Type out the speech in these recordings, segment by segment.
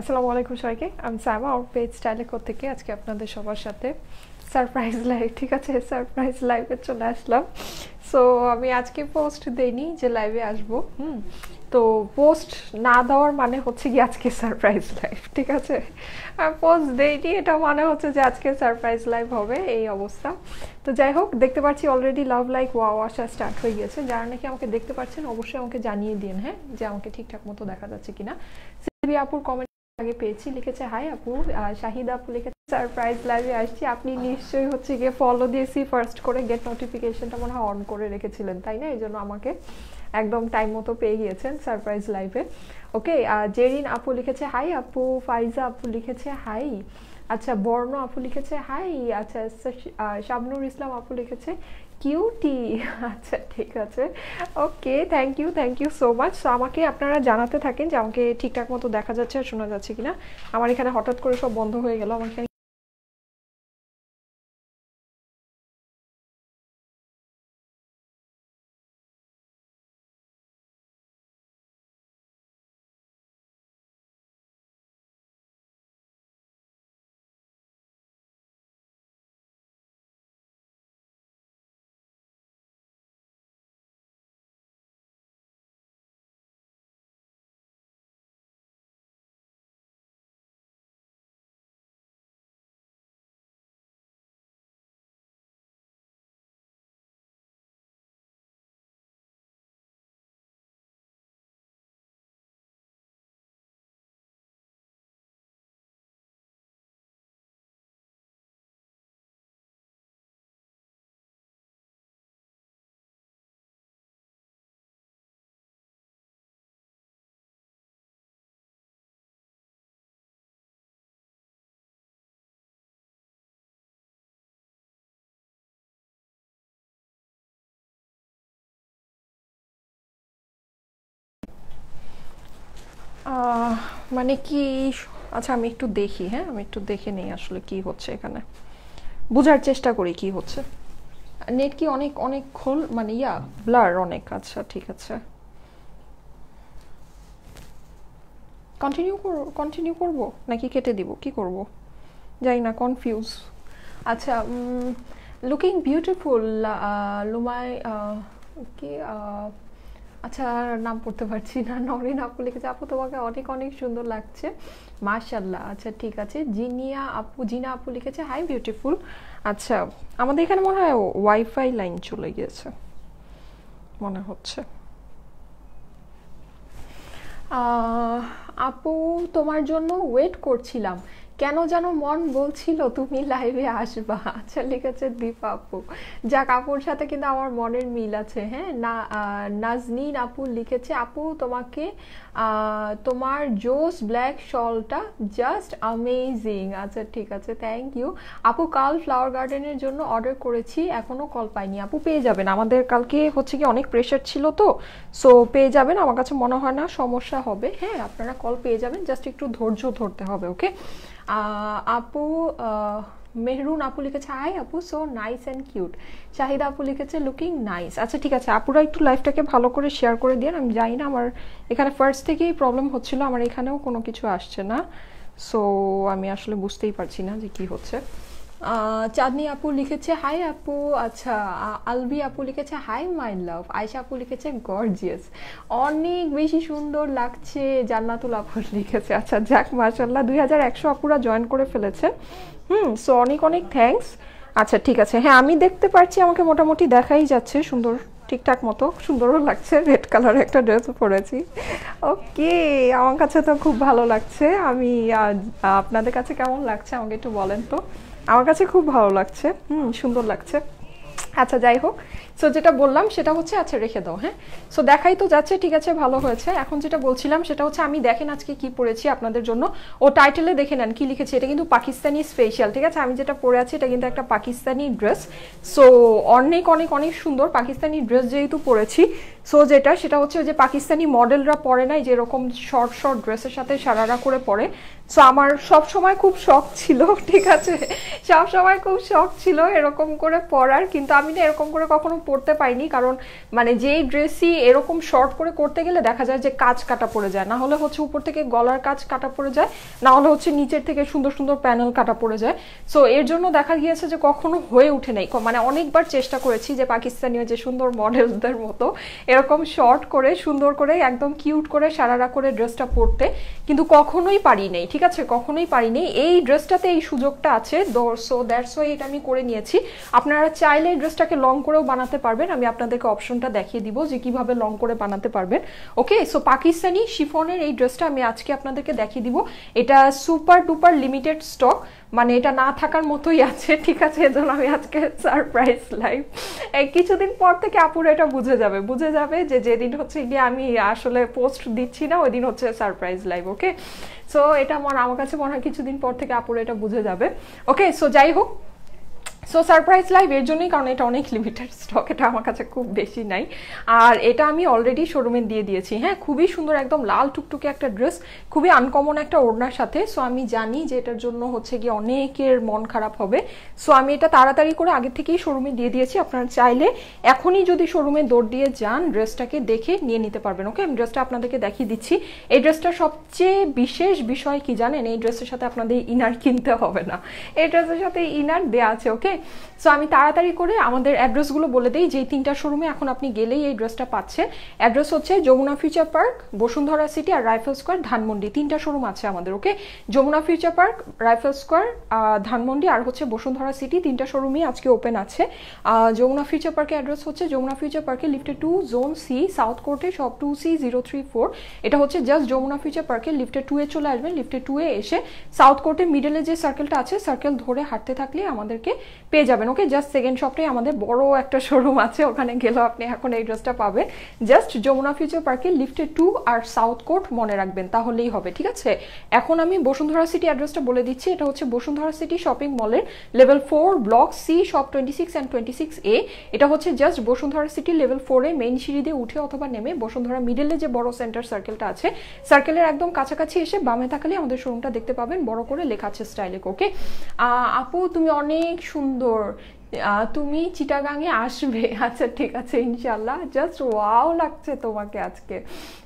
আসসালামু আলাইকুম সবাইকে আমি সামা আউট পেজ স্টাইলে থেকে আজকে আপনাদের সবার সাথে সারপ্রাইজ লাইভ ঠিক আছে সারপ্রাইজ লাইভে চলে আসলাম সো আমি আজকে পোস্ট দেইনি যে লাইভে আসবো হুম তো পোস্ট না দেওয়ার মানে হচ্ছে কি আজকে সারপ্রাইজ লাইভ ঠিক আছে আর পোস্ট দেইনি এটা মানে হচ্ছে যে আজকে সারপ্রাইজ লাইভ হবে এই অবস্থা তো যাই হোক দেখতে পাচ্ছি অলরেডি লাভ লাইক ওয়াও আসা স্টার্ট হয়ে গেছে যারা নাকি আমাকে দেখতে পাচ্ছেন অবশ্যই আমাকে জানিয়ে দিন হ্যাঁ যে আমাকে ঠিকঠাক মতো দেখা যাচ্ছে কিনা সিবি আপুর কমেন্ট আগে পেয়েছি লিখেছে হাই আপু শাহিদ আপু লিখেছে সারপ্রাইজ লাইভে আসছি আপনি নিশ্চয়ই হচ্ছে গিয়ে ফলো দিয়েছি ফার্স্ট করে গেট নোটিফিকেশনটা মনে হয় অন করে রেখেছিলেন তাই না এই জন্য আমাকে একদম টাইম মতো পেয়ে গিয়েছেন সারপ্রাইজ লাইভে ওকে জেরিন আপু লিখেছে হাই আপু ফাইজা আপু লিখেছে হাই আচ্ছা বর্ণ আপু লিখেছে হাই আচ্ছা শাবনুর ইসলাম আপু লিখেছে কিউটি আচ্ছা ঠিক আছে okay thank you thank you so much so আমাকে আপনারা জানাতে থাকেন যে আমাকে ঠিকঠাক মতো দেখা যাচ্ছে আর শোনা যাচ্ছে কিনা আমার এখানে হঠাৎ করে সব বন্ধ হয়ে গেল আমার মানে কি আচ্ছা আমি একটু দেখি হ্যাঁ আমি একটু দেখে নেই আসলে কি হচ্ছে এখানে বোঝার চেষ্টা করি কি হচ্ছে নেট কি অনেক অনেক খোল মানে ইয়া ব্লার অনেক আচ্ছা ঠিক আছে কন্টিনিউ কর কন্টিনিউ করব নাকি কেটে দিব কি করব যাই না কনফিউজ আচ্ছা লুকিং বিউটিফুল লুমাই কি আচ্ছা আর নাম পড়তে পারছি না নরিন আপু লিখেছে আপু তোমাকে অনেক অনেক সুন্দর লাগছে মার্শাল্লাহ আচ্ছা ঠিক আছে জিনিয়া আপু জিনা আপু লিখেছে হাই বিউটিফুল আচ্ছা আমাদের এখানে মনে হয় ওয়াইফাই লাইন চলে গিয়েছে মনে হচ্ছে আপু তোমার জন্য ওয়েট করছিলাম কেন যেন মন বলছিল তুমি লাইভে আসবা আচ্ছা লিখেছে দীপা আপু যা আপুর সাথে কিন্তু আমার মনের মিল আছে হ্যাঁ না নাজনিন আপু লিখেছে আপু তোমাকে তোমার জোস ব্ল্যাক শলটা জাস্ট আমেজিং আচ্ছা ঠিক আছে থ্যাংক ইউ আপু কাল ফ্লাওয়ার গার্ডেনের জন্য অর্ডার করেছি এখনও কল পাইনি আপু পেয়ে যাবেন আমাদের কালকে হচ্ছে কি অনেক প্রেশার ছিল তো সো পেয়ে যাবেন আমার কাছে মনে হয় না সমস্যা হবে হ্যাঁ আপনারা কল পেয়ে যাবেন জাস্ট একটু ধৈর্য ধরতে হবে ওকে আপু মেহরুন আপু লিখেছে আই আপু সো নাইস অ্যান্ড কিউট চাহিদা আপু লিখেছে লুকিং নাইস আচ্ছা ঠিক আছে আপুরা একটু লাইফটাকে ভালো করে শেয়ার করে দিয়ে আমি জানি না আমার এখানে ফার্স্ট থেকেই প্রবলেম হচ্ছিল আমার এখানেও কোনো কিছু আসছে না সো আমি আসলে বুঝতেই পারছি না যে কি হচ্ছে চাঁদনি আপু লিখেছে হাই আপু আচ্ছা আলবি আপু লিখেছে হাই মাই লাভ আয়সা আপু লিখেছে গর্জিয়াস অনেক বেশি সুন্দর লাগছে জান্নাতুল আপু লিখেছে আচ্ছা যাক মার্শাল্লাহ দুই হাজার একশো আপুরা জয়েন করে ফেলেছে হুম সো অনেক অনেক থ্যাংকস আচ্ছা ঠিক আছে হ্যাঁ আমি দেখতে পারছি আমাকে মোটামুটি দেখাই যাচ্ছে সুন্দর ঠিকঠাক মতো সুন্দরও লাগছে রেড কালারের একটা ড্রেস পরেছি ওকে আমার কাছে তো খুব ভালো লাগছে আমি আপনাদের কাছে কেমন লাগছে আমাকে একটু বলেন তো আমার কাছে খুব ভালো লাগছে হুম সুন্দর লাগছে আচ্ছা যাই হোক সো যেটা বললাম সেটা হচ্ছে আচ্ছা রেখে দাও হ্যাঁ সো দেখাই তো যাচ্ছে ঠিক আছে ভালো হয়েছে এখন যেটা বলছিলাম সেটা হচ্ছে আমি দেখেন আজকে কি পড়েছি আপনাদের জন্য ও টাইটেলে দেখে নেন কি লিখেছে এটা কিন্তু পাকিস্তানি স্পেশাল ঠিক আছে আমি যেটা পরে আছি এটা কিন্তু একটা পাকিস্তানি ড্রেস সো অনেক অনেক অনেক সুন্দর পাকিস্তানি ড্রেস যেহেতু পরেছি সো যেটা সেটা হচ্ছে যে পাকিস্তানি মডেলরা পরে নাই যেরকম শর্ট শর্ট ড্রেসের সাথে সারারা করে পরে সো আমার সব সময় খুব শখ ছিল ঠিক আছে সব সময় খুব শখ ছিল এরকম করে পরার কিন্তু আমি না এরকম করে কখনো পড়তে পাইনি কারণ মানে যেই ড্রেসই এরকম শর্ট করে করতে গেলে দেখা যায় যে কাজ কাটা পড়ে যায় না হলে হচ্ছে উপর থেকে গলার কাজ কাটা পড়ে যায় না হলে হচ্ছে নিচের থেকে সুন্দর সুন্দর প্যানেল কাটা পড়ে যায় সো এর জন্য দেখা গিয়েছে যে কখনো হয়ে উঠে নাই মানে অনেকবার চেষ্টা করেছি যে পাকিস্তানিও যে সুন্দর মডেলদের মতো এরকম শর্ট করে সুন্দর করে একদম কিউট করে সারারা করে ড্রেসটা পরতে কিন্তু কখনোই পারি নেই ঠিক আছে কখনোই পারি নেই এই ড্রেসটাতে এই সুযোগটা আছে সো দ্যাটস ওয়াই এটা আমি করে নিয়েছি আপনারা চাইলে এই ড্রেসটাকে লং করেও বানাতে আসতে পারবেন আমি আপনাদেরকে অপশনটা দেখিয়ে দিব যে কিভাবে লং করে বানাতে পারবেন ওকে সো পাকিস্তানি শিফনের এই ড্রেসটা আমি আজকে আপনাদেরকে দেখিয়ে দিব এটা সুপার টুপার লিমিটেড স্টক মানে এটা না থাকার মতোই আছে ঠিক আছে এজন্য আমি আজকে সারপ্রাইজ লাইভ এই কিছুদিন পর থেকে আপুরা এটা বুঝে যাবে বুঝে যাবে যে যেদিন হচ্ছে গিয়ে আমি আসলে পোস্ট দিচ্ছি না ওই দিন হচ্ছে সারপ্রাইজ লাইভ ওকে সো এটা মনে আমার কাছে মনে হয় কিছুদিন পর থেকে আপুরা এটা বুঝে যাবে ওকে সো যাই হোক সো সারপ্রাইজ লাইভ এর জন্যই কারণ এটা অনেক লিমিটেড স্টক এটা আমার কাছে খুব বেশি নাই আর এটা আমি অলরেডি শোরুমে দিয়ে দিয়েছি হ্যাঁ খুবই সুন্দর একদম লাল টুকটুকে একটা ড্রেস খুবই আনকমন একটা ওড়নার সাথে সো আমি জানি যে এটার জন্য হচ্ছে গিয়ে অনেকের মন খারাপ হবে সো আমি এটা তাড়াতাড়ি করে আগে থেকেই শোরুমে দিয়ে দিয়েছি আপনারা চাইলে এখনই যদি শোরুমে দৌড় দিয়ে যান ড্রেসটাকে দেখে নিয়ে নিতে পারবেন ওকে আমি ড্রেসটা আপনাদেরকে দেখিয়ে দিচ্ছি এই ড্রেসটা সবচেয়ে বিশেষ বিষয় কি জানেন এই ড্রেসের সাথে আপনাদের ইনার কিনতে হবে না এই ড্রেসের সাথে ইনার দেওয়া আছে ওকে সো আমি তাড়াতাড়ি করে আমাদের অ্যাড্রেসগুলো বলে দিই যেই তিনটা শোরুমে এখন আপনি গেলেই এই ড্রেসটা পাচ্ছেন অ্যাড্রেস হচ্ছে Jamuna future park Bashundhara city আর রাইফেল স্কোয়ার ধানমন্ডি তিনটা শোরুম আছে আমাদের okay Jamuna future park rifle square Dhanmondi আর হচ্ছে বসুন্ধরা সিটি তিনটা শোরুমই আজকে ওপেন আছে যমুনা ফিউচার পার্কের অ্যাড্রেস হচ্ছে যমুনা ফিউচার পার্কে লিফটে টু জোন সি সাউথ কোর্টে সব two C zero three four এটা হচ্ছে জাস্ট যমুনা ফিউচার পার্কে লিফটে টু এ চলে আসবেন লিফটে টু এ এসে সাউথ কোর্টে মিডলে যে সার্কেলটা আছে সার্কেল ধরে হাঁটতে থাকলে আমাদেরকে পেয়ে যাবেন ওকে জাস্ট সেকেন্ড শপটাই আমাদের বড় একটা শোরুম আছে ওখানে গেলেও আপনি এখন এই ড্রেসটা পাবেন জাস্ট যমুনা ফিউচার পার্কে লিফটে টু আর সাউথ কোর্ট মনে রাখবেন তাহলেই হবে ঠিক আছে এখন আমি বসুন্ধরা সিটি অ্যাড্রেসটা বলে দিচ্ছি এটা হচ্ছে বসুন্ধরা সিটি শপিং মলের level four block C shop twenty six and twenty six A এটা হচ্ছে জাস্ট বসুন্ধরা সিটি লেভেল ফোরে মেইন সিঁড়ি দিয়ে উঠে অথবা নেমে বসুন্ধরা মিডলে যে বড় সেন্টার সার্কেলটা আছে সার্কেলের একদম কাছাকাছি এসে বামে থাকলে আমাদের শোরুমটা দেখতে পাবেন বড় করে লেখা আছে স্টাইলে ওকে আপু তুমি অনেক সুন্দর dor, তুমি চিটাগাঙে আসবে আচ্ছা ঠিক আছে ইনশাল্লাহ জাস্ট ওয়াও লাগছে তোমাকে আজকে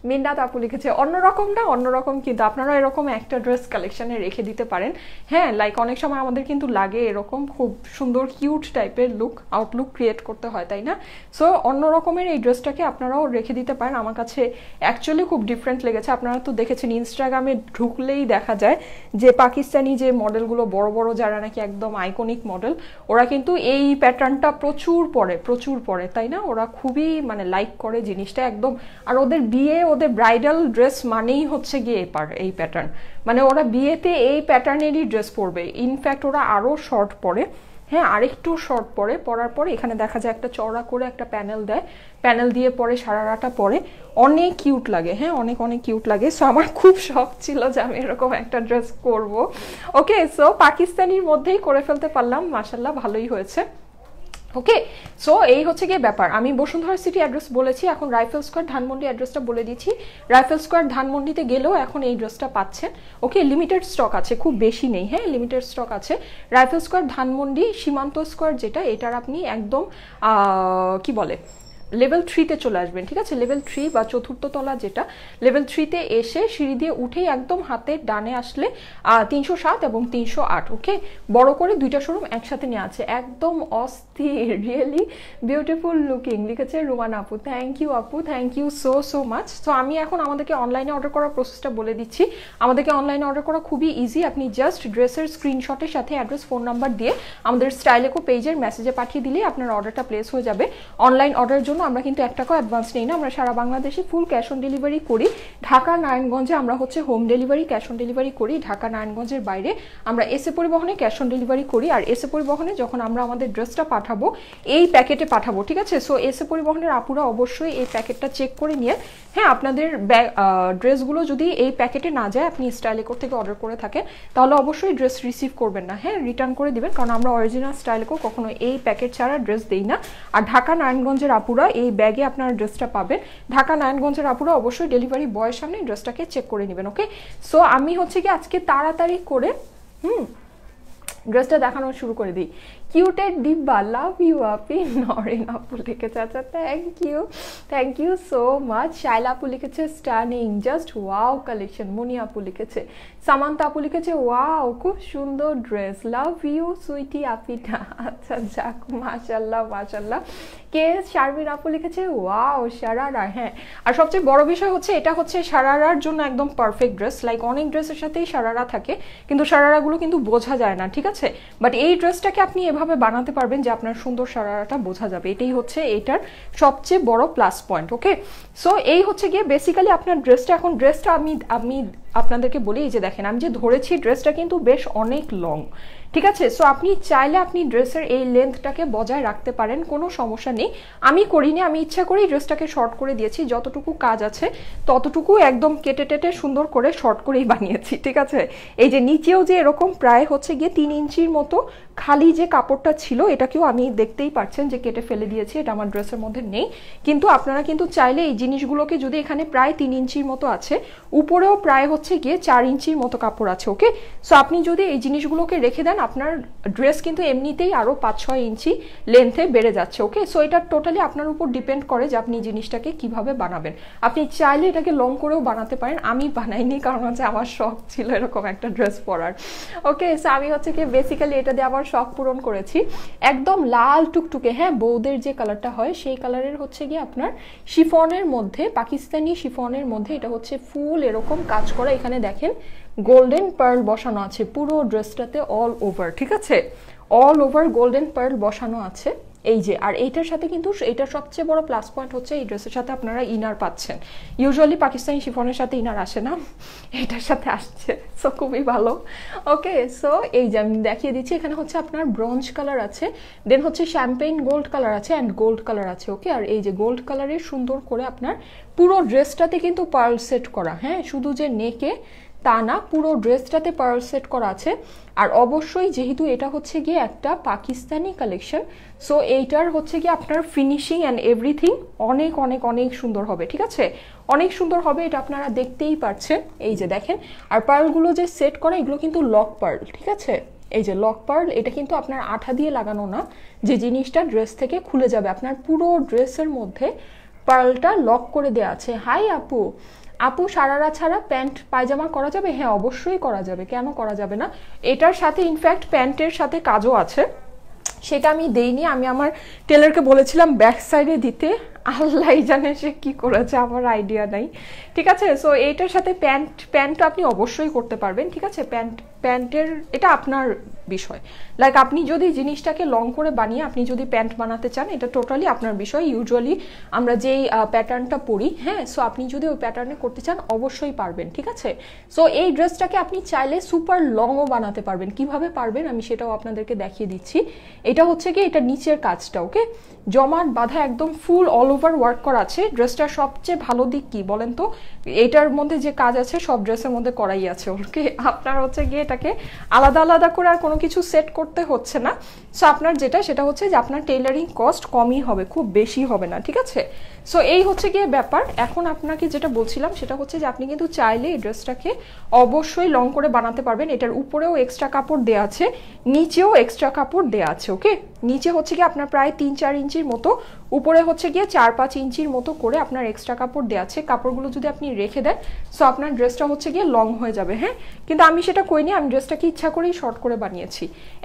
মিন্নাত আপু লিখেছে অন্যরকম না অন্যরকম কিন্তু আপনারা এরকম একটা ড্রেস কালেকশানে রেখে দিতে পারেন হ্যাঁ লাইক অনেক সময় আমাদের কিন্তু লাগে এরকম খুব সুন্দর কিউট টাইপের লুক আউটলুক ক্রিয়েট করতে হয় তাই না সো অন্য রকমের এই ড্রেসটাকে আপনারাও রেখে দিতে পারেন আমার কাছে অ্যাকচুয়ালি খুব ডিফারেন্ট লেগেছে আপনারা তো দেখেছেন ইনস্টাগ্রামে ঢুকলেই দেখা যায় যে পাকিস্তানি যে মডেলগুলো বড় বড় যারা নাকি একদম আইকনিক মডেল ওরা কিন্তু এই এই প্যাটার্নটা প্রচুর পরে প্রচুর পরে তাই না ওরা খুবই মানে লাইক করে জিনিসটা একদম আর ওদের বিয়ে ওদের ব্রাইডাল ড্রেস মানেই হচ্ছে গিয়ে এপার এই প্যাটার্ন মানে ওরা বিয়েতে এই প্যাটার্নেরই ড্রেস পরবে ইনফ্যাক্ট ওরা আরও শর্ট পরে হ্যাঁ আরেকটু শর্ট পরে পরার পরে এখানে দেখা যায় একটা চওড়া করে একটা প্যানেল দেয় প্যানেল দিয়ে পরে সারারাটা পরে অনেক কিউট লাগে হ্যাঁ অনেক অনেক কিউট লাগে সো আমার খুব শখ ছিল যে আমি এরকম একটা ড্রেস করব ওকে সো পাকিস্তানির মধ্যেই করে ফেলতে পারলাম মাসাল্লাহ ভালোই হয়েছে ওকে সো এই হচ্ছে গিয়ে ব্যাপার আমি বসুন্ধরা সিটি অ্যাড্রেস বলেছি এখন রাইফেল স্কোয়ার ধানমন্ডি অ্যাড্রেসটা বলে দিচ্ছি রাইফেল স্কোয়ার ধানমন্ডিতে গেলেও এখন এই ড্রেসটা পাচ্ছেন ওকে লিমিটেড স্টক আছে খুব বেশি নেই হ্যাঁ লিমিটেড স্টক আছে rifle square Dhanmondi Simanta square যেটা এটার আপনি একদম কি বলে লেভেল থ্রিতে চলে আসবেন ঠিক আছে লেভেল থ্রি বা চতুর্থ তলা যেটা লেভেল থ্রিতে এসে সিঁড়ি দিয়ে উঠেই একদম হাতের ডানে আসলে তিনশো সাত এবং তিনশো আট ওকে বড় করে দুইটা শোরুম একসাথে নিয়ে আছে একদম অস্থির রিয়েলি বিউটিফুল লুকিং লিখেছে রুমান আপু থ্যাংক ইউ আপু thank you so so much তো আমি এখন আমাদেরকে অনলাইনে অর্ডার করার প্রসেসটা বলে দিচ্ছি আমাদেরকে অনলাইনে অর্ডার করা খুবই ইজি আপনি জাস্ট ড্রেসের স্ক্রিনশটের সাথে অ্যাড্রেস ফোন নাম্বার দিয়ে আমাদের স্টাইলেকো পেজের মেসেজে পাঠিয়ে দিলেই আপনার অর্ডারটা প্লেস হয়ে যাবে অনলাইন অর্ডারের জন্য জন্য আমরা কিন্তু এক টাকাও অ্যাডভান্স নিই না আমরা সারা বাংলাদেশে ফুল ক্যাশ অন ডেলিভারি করি ঢাকা নারায়ণগঞ্জে আমরা হচ্ছে home delivery cash on delivery করি ঢাকা নারায়ণগঞ্জের বাইরে আমরা এসে পরিবহনে ক্যাশ অন ডেলিভারি করি আর এসে পরিবহনে যখন আমরা আমাদের ড্রেসটা পাঠাবো এই প্যাকেটে পাঠাবো ঠিক আছে সো এসে পরিবহনের আপুরা অবশ্যই এই প্যাকেটটা চেক করে নিয়ে হ্যাঁ আপনাদের ড্রেসগুলো যদি এই প্যাকেটে না যায় আপনি স্টাইল একর থেকে অর্ডার করে থাকেন তাহলে অবশ্যই ড্রেস রিসিভ করবেন না হ্যাঁ রিটার্ন করে দিবেন কারণ আমরা অরিজিনাল স্টাইল কখনো এই প্যাকেট ছাড়া ড্রেস দেই না আর ঢাকা নারায়ণগঞ্জের আপুরা এই ব্যাগে আপনারা ড্রেসটা পাবেন ঢাকা নারায়ণগঞ্জের আপুরা অবশ্যই ডেলিভারি বয়ের সামনে ড্রেসটাকে চেক করে নেবেন ওকে সো আমি হচ্ছে কি আজকে তাড়াতাড়ি করে হুম ড্রেসটা দেখানো শুরু করে দিই কিউটের ডিব্বা লাভ ইউ আপি নরেন আপু লিখেছে আচ্ছা thank you thank you so much Shaila আপু লিখেছে স্টানিং জাস্ট ওয়াও কালেকশন মুনি আপু লিখেছে সামান্তা আপু লিখেছে ওয়াও খুব সুন্দর ড্রেস লাভ ইউ সুইটি আপিটা আচ্ছা যাক মাশাল্লাহ মাশাল্লাহ কে শারমিন আপু লিখেছে ওয়াও সারারা হ্যাঁ আর সবচেয়ে বড় বিষয় হচ্ছে এটা হচ্ছে সারারার জন্য একদম পারফেক্ট ড্রেস লাইক অনেক ড্রেসের সাথেই সারারা থাকে কিন্তু সারারাগুলো কিন্তু বোঝা যায় না ঠিক আছে বাট এই ড্রেসটাকে আপনি এমনভাবে বানাতে পারবেন যে আপনার সুন্দর সারাটা বোঝা যাবে এটাই হচ্ছে এটার সবচেয়ে বড় প্লাস পয়েন্ট ওকে সো এই হচ্ছে গিয়ে বেসিক্যালি আপনার ড্রেসটা এখন ড্রেসটা আমি আমি আপনাদেরকে বলি এই যে দেখেন আমি যে ধরেছি ড্রেসটা কিন্তু বেশ অনেক লং ঠিক আছে সো আপনি চাইলে আপনি ড্রেসের এই লেন্থটাকে বজায় রাখতে পারেন কোনো সমস্যা নেই আমি করিনি আমি ইচ্ছা করেই ড্রেসটাকে শর্ট করে দিয়েছি যতটুকু কাজ আছে ততটুকু একদম কেটে টেটে সুন্দর করে শর্ট করেই বানিয়েছি ঠিক আছে এই যে নিচেও যে এরকম প্রায় হচ্ছে গিয়ে তিন ইঞ্চির মতো খালি যে কাপড়টা ছিল এটাকেও আমি দেখতেই পাচ্ছেন যে কেটে ফেলে দিয়েছি এটা আমার ড্রেসের মধ্যে নেই কিন্তু আপনারা কিন্তু চাইলে এই জিনিসগুলোকে যদি এখানে প্রায় তিন ইঞ্চির মতো আছে উপরেও প্রায় হচ্ছে গিয়ে চার ইঞ্চির মতো কাপড় আছে ওকে সো আপনি যদি এই জিনিসগুলোকে রেখে দেন আপনার ড্রেস কিন্তু এমনিতেই আরও পাঁচ ছয় ইঞ্চি লেন্থে বেড়ে যাচ্ছে ওকে সো এটা টোটালি আপনার উপর ডিপেন্ড করে যে আপনি জিনিসটাকে কিভাবে বানাবেন আপনি চাইলে এটাকে লং করেও বানাতে পারেন আমি বানাইনি কারণ হচ্ছে আমার শখ ছিল এরকম একটা ড্রেস পরার ওকে সো আমি হচ্ছে কি বেসিক্যালি এটা দিয়ে আমার শখ পূরণ করেছি একদম লাল টুকটুকে হ্যাঁ বৌদের যে কালারটা হয় সেই কালারের হচ্ছে গিয়ে আপনার শিফনের মধ্যে পাকিস্তানি শিফনের মধ্যে এটা হচ্ছে ফুল এরকম কাজ করা এখানে দেখেন গোল্ডেন পার্ল বসানো আছে পুরো ড্রেসটাতে অল ওভার ঠিক আছে অল ওভার গোল্ডেন পার্ল বসানো আছে এই যে আর এটার সাথে কিন্তু এটা সবচেয়ে বড় প্লাস পয়েন্ট হচ্ছে এই ড্রেসের সাথে আপনারা ইনার পাচ্ছেন ইউজুয়ালি পাকিস্তানি শিফনের সাথে ইনার আসে না এটার সাথে আসছে সো খুবই ভালো ওকে সো এই যে আমি দেখিয়ে দিচ্ছি এখানে হচ্ছে আপনার ব্রঞ্জ কালার আছে দেন হচ্ছে শ্যাম্পেইন গোল্ড কালার আছে অ্যান্ড গোল্ড কালার আছে ওকে আর এই যে গোল্ড কালারে সুন্দর করে আপনার পুরো ড্রেসটাতে কিন্তু পার্ল সেট করা হ্যাঁ শুধু যে নেকে তা না পুরো ড্রেসটাতে পার্ল সেট করা আছে আর অবশ্যই যেহেতু এটা হচ্ছে গিয়ে একটা পাকিস্তানি কালেকশন সো এইটার হচ্ছে গিয়ে আপনার ফিনিশিং অ্যান্ড এভরিথিং অনেক অনেক অনেক সুন্দর হবে ঠিক আছে অনেক সুন্দর হবে এটা আপনারা দেখতেই পারছেন এই যে দেখেন আর পার্লগুলো যে সেট করা এগুলো কিন্তু লক পার্ল ঠিক আছে এই যে লক পার্ল এটা কিন্তু আপনার আঠা দিয়ে লাগানো না যে জিনিসটা ড্রেস থেকে খুলে যাবে আপনার পুরো ড্রেসের মধ্যে পার্লটা লক করে দেওয়া আছে হাই আপু আপু সারারা ছাড়া প্যান্ট পায়জামা করা যাবে হ্যাঁ অবশ্যই করা যাবে কেন করা যাবে না এটার সাথে ইনফ্যাক্ট প্যান্টের সাথে কাজও আছে সেটা আমি দেইনি আমি আমার টেলারকে বলেছিলাম ব্যাক সাইডে দিতে আল্লাহ জানে সে কী করেছে আমার আইডিয়া নাই ঠিক আছে সো এইটার সাথে প্যান্ট প্যান্ট আপনি অবশ্যই করতে পারবেন ঠিক আছে প্যান্ট প্যান্টের এটা আপনার বিষয় লাইক আপনি যদি জিনিসটাকে লং করে বানিয়ে আপনি যদি প্যান্ট বানাতে চান এটা টোটালি আপনার বিষয় ইউজুয়ালি আমরা যেই প্যাটার্নটা পরি হ্যাঁ সো আপনি যদি ওই প্যাটার্নে করতে চান অবশ্যই পারবেন ঠিক আছে সো এই ড্রেসটাকে আপনি চাইলে সুপার লংও বানাতে পারবেন কিভাবে পারবেন আমি সেটাও আপনাদেরকে দেখিয়ে দিচ্ছি এটা হচ্ছে কি এটা নিচের কাজটা ওকে জমাট বাঁধা একদম ফুল অল ওভার ওয়ার্ক করা আছে ড্রেসটার সবচেয়ে ভালো দিক কি বলেন তো এটার মধ্যে যে কাজ আছে সব ড্রেসের মধ্যে করাই আছে ওকে আপনার হচ্ছে গিয়ে এটাকে আলাদা আলাদা করে আর কোনো কিছু সেট করতে হচ্ছে না সো আপনার যেটা সেটা হচ্ছে যে আপনার টেইলারিং কস্ট কমই হবে খুব বেশি হবে না ঠিক আছে সো এই হচ্ছে গিয়ে ব্যাপার এখন আপনাকে যেটা বলছিলাম সেটা হচ্ছে যে আপনি কিন্তু চাইলে এই ড্রেসটাকে অবশ্যই লং করে বানাতে পারবেন এটার উপরেও এক্সট্রা কাপড় দেওয়া আছে নিচেও এক্সট্রা কাপড় দেওয়া আছে ওকে নিচে হচ্ছে গিয়ে আপনার প্রায় তিন চার ইঞ্চির মতো উপরে হচ্ছে গিয়ে চার পাঁচ ইঞ্চির মতো করে আপনার এক্সট্রা কাপড় দেওয়া আছে কাপড়গুলো যদি আপনি রেখে দেন সো আপনার ড্রেসটা হচ্ছে গিয়ে লং হয়ে যাবে হ্যাঁ কিন্তু আমি সেটা কইনি আমি ড্রেসটাকে ইচ্ছা করেই শর্ট করে বানিয়েছি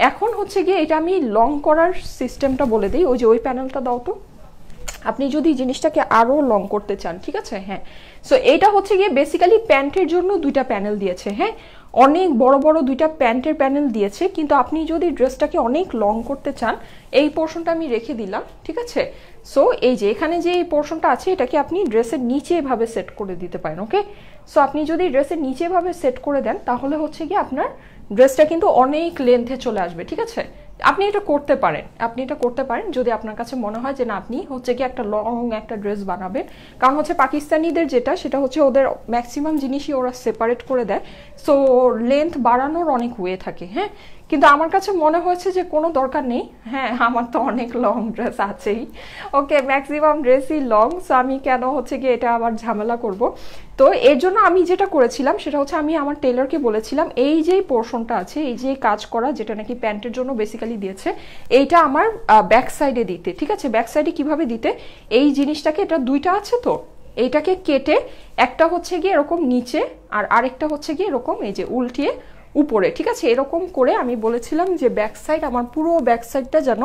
এখন হচ্ছে গিয়ে এটা আমি লং করার সিস্টেমটা বলে দিই ওই যে ওই প্যানেলটা দাও তো আপনি যদি জিনিসটাকে আরও লং করতে চান ঠিক আছে হ্যাঁ সো এইটা হচ্ছে গিয়ে বেসিক্যালি প্যান্টের জন্য দুইটা প্যানেল দিয়েছে হ্যাঁ অনেক বড় বড় দুইটা প্যান্টের প্যানেল দিয়েছে কিন্তু আপনি যদি ড্রেসটাকে অনেক লং করতে চান এই পোর্শনটা আমি রেখে দিলাম ঠিক আছে সো এই যে এখানে যে এই পোর্শনটা আছে এটাকে আপনি ড্রেসের নিচে এভাবে সেট করে দিতে পারেন ওকে সো আপনি যদি ড্রেসের নিচে এভাবে সেট করে দেন তাহলে হচ্ছে গিয়ে আপনার ড্রেসটা কিন্তু অনেক লেন্থে চলে আসবে ঠিক আছে আপনি এটা করতে পারেন আপনি এটা করতে পারেন যদি আপনার কাছে মনে হয় যে না আপনি হচ্ছে কি একটা লং একটা ড্রেস বানাবেন কারণ হচ্ছে পাকিস্তানিদের যেটা সেটা হচ্ছে ওদের ম্যাক্সিমাম জিনিসই ওরা সেপারেট করে দেয় সো লেন্থ বাড়ানোর অনেক ওয়ে থাকে হ্যাঁ কিন্তু আমার কাছে মনে হয়েছে যে কোনো দরকার নেই হ্যাঁ আমার তো অনেক লং ড্রেস আছেই ওকে ম্যাক্সিমাম ড্রেসই লং সো আমি কেন হচ্ছে গিয়ে এটা আবার ঝামেলা করব তো এর জন্য আমি যেটা করেছিলাম সেটা হচ্ছে আমি আমার টেলারকে বলেছিলাম এই যে পোর্শনটা আছে এই যে কাজ করা যেটা নাকি প্যান্টের জন্য বেসিক্যালি দিয়েছে এইটা আমার ব্যাক সাইডে দিতে ঠিক আছে ব্যাক সাইডে কিভাবে দিতে এই জিনিসটাকে এটা দুইটা আছে তো এইটাকে কেটে একটা হচ্ছে গিয়ে এরকম নিচে আর আরেকটা হচ্ছে গিয়ে এরকম এই যে উল্টিয়ে উপরে ঠিক আছে এরকম করে আমি বলেছিলাম যে ব্যাক সাইড আমার পুরো ব্যাক সাইডটা যেন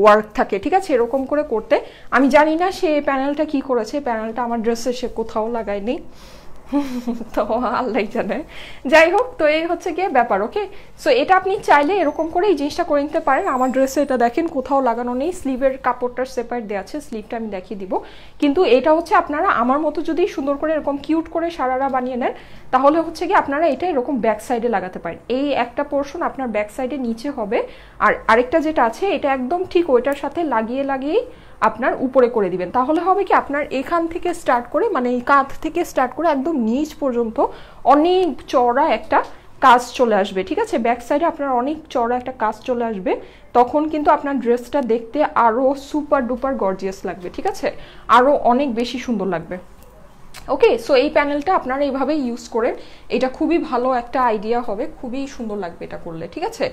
ওয়ার্ক থাকে ঠিক আছে এরকম করে করতে আমি জানি না সে প্যানেলটা কি করেছে প্যানেলটা আমার ড্রেসে সে কোথাও লাগায়নি তো আল্লাহ জানে যাই হোক তো এই হচ্ছে গিয়ে ব্যাপার ওকে সো এটা আপনি চাইলে এরকম করে এই জিনিসটা করে নিতে পারেন আমার ড্রেসে এটা দেখেন কোথাও লাগানো নেই স্লিভের কাপড়টার সেপারেট দেওয়া আছে স্লিভটা আমি দেখিয়ে দিব কিন্তু এটা হচ্ছে আপনারা আমার মতো যদি সুন্দর করে এরকম কিউট করে সারারা বানিয়ে নেন তাহলে হচ্ছে গিয়ে আপনারা এটা এরকম ব্যাক সাইডে লাগাতে পারেন এই একটা পোর্শন আপনার ব্যাক সাইডে নিচে হবে আর আরেকটা যেটা আছে এটা একদম ঠিক ওইটার সাথে লাগিয়ে লাগিয়েই আপনার উপরে করে দিবেন তাহলে হবে কি আপনার এখান থেকে স্টার্ট করে মানে এই কাঁধ থেকে স্টার্ট করে একদম নিচ পর্যন্ত অনেক চড়া একটা কাজ চলে আসবে ঠিক আছে ব্যাক সাইডে আপনার অনেক চড়া একটা কাজ চলে আসবে তখন কিন্তু আপনার ড্রেসটা দেখতে আরও সুপার ডুপার গর্জিয়াস লাগবে ঠিক আছে আরও অনেক বেশি সুন্দর লাগবে ওকে সো এই প্যানেলটা আপনারা এইভাবে ইউজ করেন এটা খুবই ভালো একটা আইডিয়া হবে খুবই সুন্দর লাগবে এটা করলে ঠিক আছে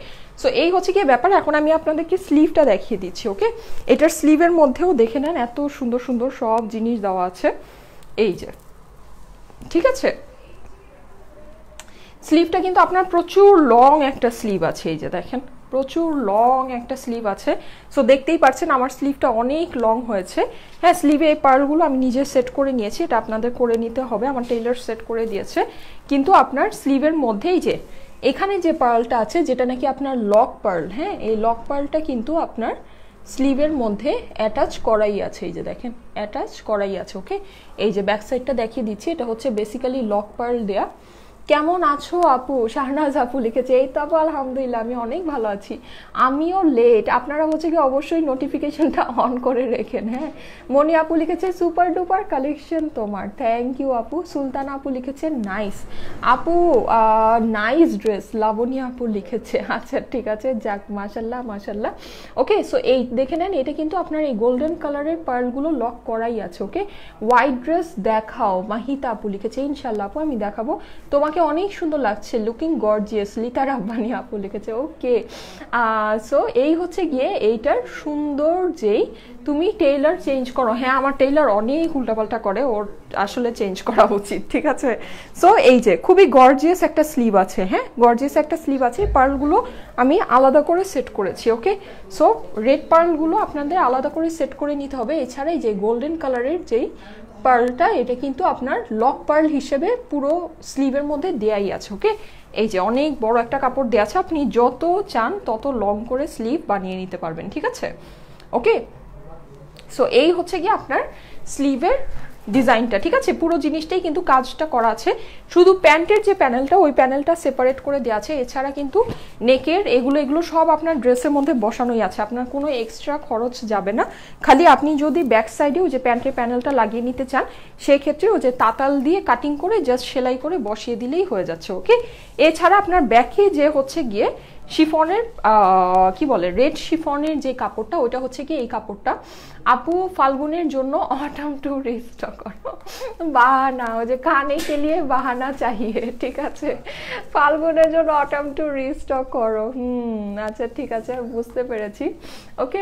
সো এই হচ্ছে কি ব্যাপার এখন আমি আপনাদেরকে স্লিভটা দেখিয়ে দিচ্ছি ওকে এটার স্লিভের মধ্যেও দেখে নেন এত সুন্দর সুন্দর সব জিনিস দেওয়া আছে এই যে ঠিক আছে স্লিভটা কিন্তু আপনার প্রচুর লং একটা স্লিভ আছে এই যে দেখেন প্রচুর লং একটা স্লিভ আছে সো দেখতেই পাচ্ছেন আমার স্লিভটা অনেক লং হয়েছে হ্যাঁ স্লিভে এই পার্লগুলো আমি নিজে সেট করে নিয়েছি এটা আপনাদের করে নিতে হবে আমার টেলার সেট করে দিয়েছে কিন্তু আপনার স্লিভের মধ্যেই যে এখানে যে পার্লটা আছে যেটা নাকি আপনার লক পার্ল হ্যাঁ এই লক পার্লটা কিন্তু আপনার স্লিভের মধ্যে অ্যাটাচ করাই আছে এই যে দেখেন অ্যাটাচ করাই আছে ওকে এই যে ব্যাক সাইডটা দেখিয়ে দিচ্ছি এটা হচ্ছে বেসিক্যালি লক পার্ল দেয়া কেমন আছো আপু শাহনাজ আপু লিখেছে এই তো আপু আলহামদুলিল্লাহ আমি অনেক ভালো আছি আমিও লেট আপনারা হচ্ছে কি অবশ্যই নোটিফিকেশনটা অন করে রেখেন হ্যাঁ মনি আপু লিখেছে সুপার ডুপার কালেকশন তোমার থ্যাংক ইউ আপু সুলতানা আপু লিখেছে নাইস আপু নাইস ড্রেস লাবণী আপু লিখেছে আচ্ছা ঠিক আছে যাক মাশাল্লাহ মাশাল্লাহ ওকে সো এই দেখে নেন এটা কিন্তু আপনার এই গোল্ডেন কালারের পার্লগুলো লক করাই আছে ওকে হোয়াইট ড্রেস দেখাও মাহিতা আপু লিখেছে ইনশাল্লাহ আপু আমি দেখাবো তোমাকে আমাকে অনেক সুন্দর লাগছে লুকিং গর্জিয়াস লিতা রাব্বানি আপু লিখেছে ওকে সো এই হচ্ছে গিয়ে এইটার সুন্দর যেই তুমি টেইলার চেঞ্জ করো হ্যাঁ আমার টেইলার অনেক উল্টাপাল্টা করে ওর আসলে চেঞ্জ করা উচিত ঠিক আছে সো এই যে খুবই গর্জিয়াস একটা স্লিভ আছে হ্যাঁ গর্জিয়াস একটা স্লিভ আছে পার্লগুলো আমি আলাদা করে সেট করেছি ওকে সো রেড পার্লগুলো আপনাদের আলাদা করে সেট করে নিতে হবে এছাড়াই যে গোল্ডেন কালারের যেই পার্লটা এটা কিন্তু আপনার লক পার্ল হিসেবে পুরো স্লিভের মধ্যে দেয়াই আছে ওকে এই যে অনেক বড় একটা কাপড় দেওয়া আছে আপনি যত চান তত লং করে স্লিভ বানিয়ে নিতে পারবেন ঠিক আছে ওকে সো এই হচ্ছে গিয়ে আপনার স্লিভের ডিজাইনটা ঠিক আছে পুরো জিনিসটাই কিন্তু কাজটা করা আছে শুধু প্যান্টের যে প্যানেলটা ওই প্যানেলটা সেপারেট করে দেওয়া আছে এছাড়া কিন্তু নেকের এগুলো এগুলো সব আপনার ড্রেসের মধ্যে বসানোই আছে আপনার কোনো এক্সট্রা খরচ যাবে না খালি আপনি যদি ব্যাক সাইডেও যে প্যান্টের প্যানেলটা লাগিয়ে নিতে চান সেক্ষেত্রে ও যে তাতাল দিয়ে কাটিং করে জাস্ট সেলাই করে বসিয়ে দিলেই হয়ে যাচ্ছে ওকে এছাড়া আপনার ব্যাকে যে হচ্ছে গিয়ে শিফনের কি বলে রেড শিফনের যে কাপড়টা ওইটা হচ্ছে কি এই কাপড়টা আপু ফাল্গুনের জন্য অটাম টু রেস্ট করো বাহানা ওই যে কানে খেলিয়ে বাহানা চাহিয়ে ঠিক আছে ফাল্গুনের জন্য অটাম টু রিস্টক করো হুম আচ্ছা ঠিক আছে বুঝতে পেরেছি ওকে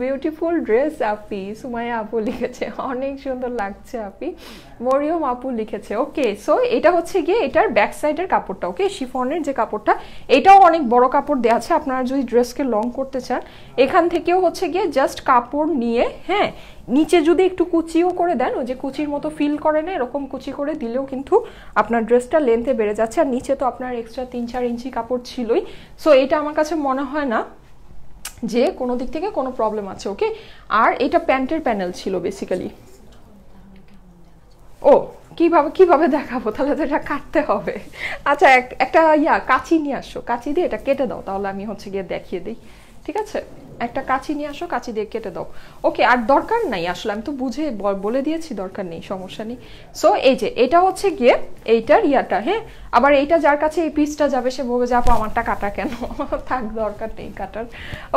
বিউটিফুল ড্রেস আপি সুমাইয়া আপু লিখেছে অনেক সুন্দর লাগছে আপি মরিয়ম আপু লিখেছে ওকে সো এটা হচ্ছে গিয়ে এটার ব্যাক সাইডের কাপড়টা ওকে শিফনের যে কাপড়টা এটাও অনেক বড় কাপড় দেওয়া আছে আপনারা যদি ড্রেসকে লং করতে চান এখান থেকেও হচ্ছে গিয়ে জাস্ট কাপড় নিয়ে হ্যাঁ নিচে যদি একটু কুচিও করে দেন ওই যে কুচির মতো ফিল করে না এরকম কুচি করে দিলেও কিন্তু আপনার ড্রেসটা লেন্থে বেড়ে যাচ্ছে আর নিচে তো আপনার এক্সট্রা তিন চার ইঞ্চি কাপড় ছিলই সো এটা আমার কাছে মনে হয় না যে কোনো দিক থেকে কোনো প্রবলেম আছে ওকে আর এটা প্যান্টের প্যানেল ছিল বেসিক্যালি ও কিভাবে কিভাবে দেখাবো তাহলে তো এটা কাটতে হবে আচ্ছা একটা ইয়া কাঁচি নিয়ে আসো কাঁচি দিয়ে এটা কেটে দাও তাহলে আমি হচ্ছে গিয়ে দেখিয়ে দিই ঠিক আছে একটা কাঁচি নিয়ে আসো কাঁচি দিয়ে কেটে দাও ওকে আর দরকার নাই আসলে আমি তো বুঝে বলে দিয়েছি দরকার নেই সমস্যা নেই সো এই যে এটা হচ্ছে গিয়ে এইটার ইয়াটা হ্যাঁ আবার এইটা যার কাছে এই পিসটা যাবে সে বলবে যাবো আমারটা কাটা কেন থাক দরকার নেই কাটার